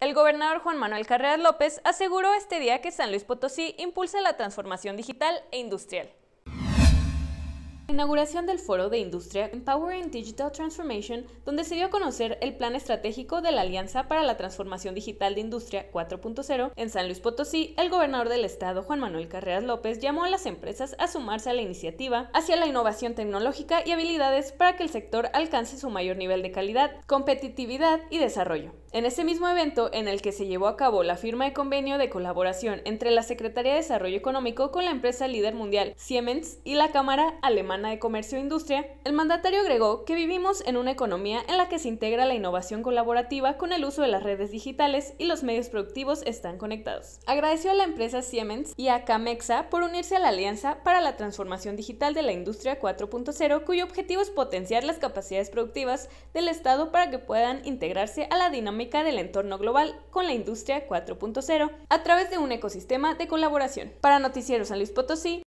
El gobernador Juan Manuel Carreras López aseguró este día que San Luis Potosí impulsa la transformación digital e industrial inauguración del foro de industria Empowering Digital Transformation, donde se dio a conocer el plan estratégico de la Alianza para la Transformación Digital de Industria 4.0 en San Luis Potosí, el gobernador del estado Juan Manuel Carreras López llamó a las empresas a sumarse a la iniciativa hacia la innovación tecnológica y habilidades para que el sector alcance su mayor nivel de calidad, competitividad y desarrollo. En ese mismo evento, en el que se llevó a cabo la firma de convenio de colaboración entre la Secretaría de Desarrollo Económico con la empresa líder mundial Siemens y la Cámara Alemana de Comercio e Industria, el mandatario agregó que vivimos en una economía en la que se integra la innovación colaborativa con el uso de las redes digitales y los medios productivos están conectados. Agradeció a la empresa Siemens y a Camexa por unirse a la Alianza para la Transformación Digital de la Industria 4.0, cuyo objetivo es potenciar las capacidades productivas del Estado para que puedan integrarse a la dinámica del entorno global con la Industria 4.0 a través de un ecosistema de colaboración. Para Noticieros San Luis Potosí,